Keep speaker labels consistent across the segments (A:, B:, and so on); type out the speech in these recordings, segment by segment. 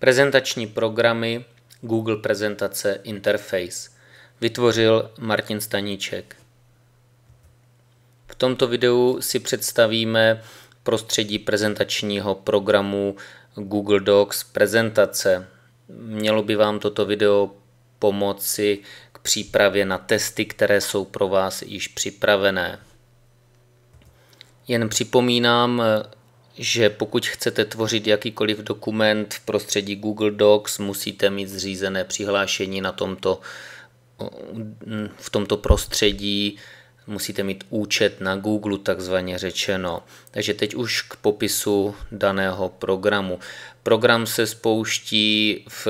A: Prezentační programy Google Prezentace Interface vytvořil Martin Staníček. V tomto videu si představíme prostředí prezentačního programu Google Docs Prezentace. Mělo by vám toto video pomoci k přípravě na testy, které jsou pro vás již připravené. Jen připomínám, že pokud chcete tvořit jakýkoliv dokument v prostředí Google Docs, musíte mít zřízené přihlášení na tomto, v tomto prostředí, musíte mít účet na Google, takzvaně řečeno. Takže teď už k popisu daného programu. Program se spouští v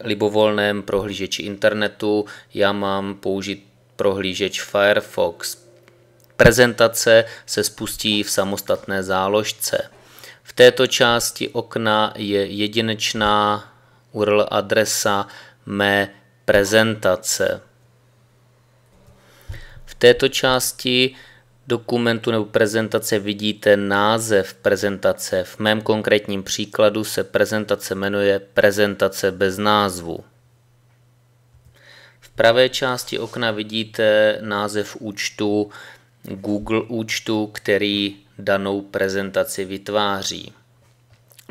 A: libovolném prohlížeči internetu. Já mám použít prohlížeč Firefox. Prezentace se spustí v samostatné záložce. V této části okna je jedinečná URL adresa mé prezentace. V této části dokumentu nebo prezentace vidíte název prezentace. V mém konkrétním příkladu se prezentace jmenuje prezentace bez názvu. V pravé části okna vidíte název účtu Google účtu, který danou prezentaci vytváří.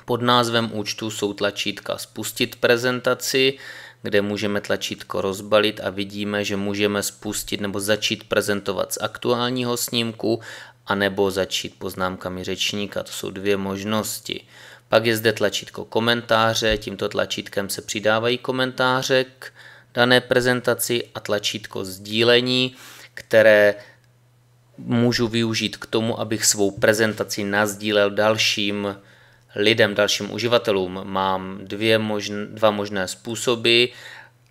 A: Pod názvem účtu jsou tlačítka Spustit prezentaci, kde můžeme tlačítko rozbalit a vidíme, že můžeme spustit nebo začít prezentovat z aktuálního snímku anebo začít poznámkami řečníka. To jsou dvě možnosti. Pak je zde tlačítko komentáře, tímto tlačítkem se přidávají komentáře k dané prezentaci a tlačítko sdílení, které můžu využít k tomu, abych svou prezentaci nazdílel dalším lidem, dalším uživatelům. Mám dvě možn, dva možné způsoby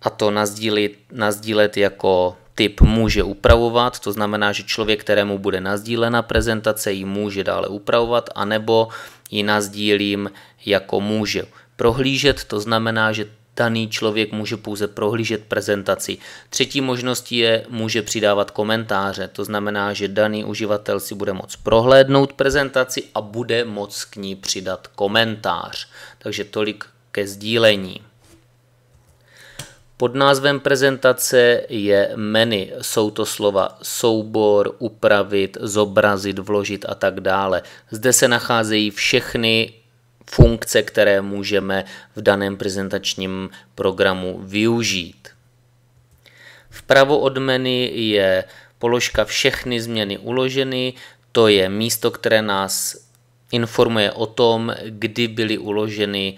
A: a to nazdílit, nazdílet jako typ může upravovat, to znamená, že člověk, kterému bude nazdílena prezentace, ji může dále upravovat, anebo ji nazdílím jako může prohlížet, to znamená, že daný člověk může pouze prohlížet prezentaci. Třetí možností je, může přidávat komentáře, to znamená, že daný uživatel si bude moct prohlédnout prezentaci a bude moct k ní přidat komentář. Takže tolik ke sdílení. Pod názvem prezentace je menu. Jsou to slova soubor, upravit, zobrazit, vložit a tak dále. Zde se nacházejí všechny funkce, které můžeme v daném prezentačním programu využít. Vpravo od menu je položka všechny změny uloženy, to je místo, které nás informuje o tom, kdy byly uloženy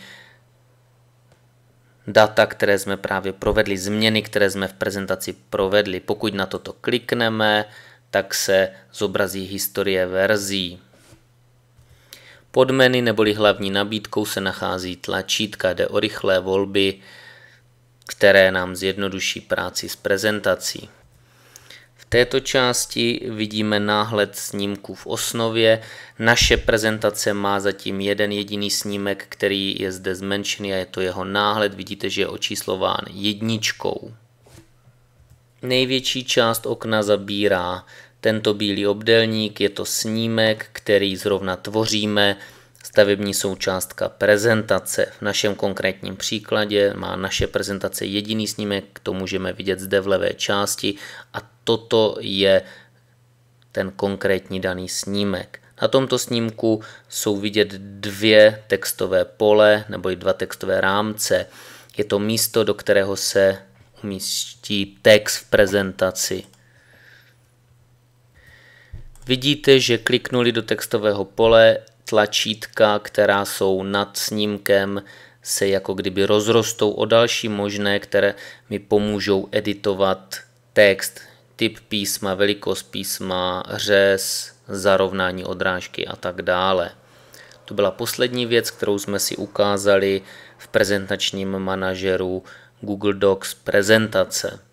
A: data, které jsme právě provedli, změny, které jsme v prezentaci provedli. Pokud na toto klikneme, tak se zobrazí historie verzí. Pod menu neboli hlavní nabídkou se nachází tlačítka, jde o rychlé volby, které nám zjednoduší práci s prezentací. V této části vidíme náhled snímků v osnově. Naše prezentace má zatím jeden jediný snímek, který je zde zmenšený a je to jeho náhled. Vidíte, že je očíslován jedničkou. Největší část okna zabírá tento bílý obdelník je to snímek, který zrovna tvoříme, stavební součástka prezentace. V našem konkrétním příkladě má naše prezentace jediný snímek, to můžeme vidět zde v levé části a toto je ten konkrétní daný snímek. Na tomto snímku jsou vidět dvě textové pole nebo i dva textové rámce. Je to místo, do kterého se umístí text v prezentaci. Vidíte, že kliknuli do textového pole tlačítka, která jsou nad snímkem, se jako kdyby rozrostou o další možné, které mi pomůžou editovat text, typ písma, velikost písma, řez, zarovnání odrážky a tak dále. To byla poslední věc, kterou jsme si ukázali v prezentačním manažeru Google Docs prezentace.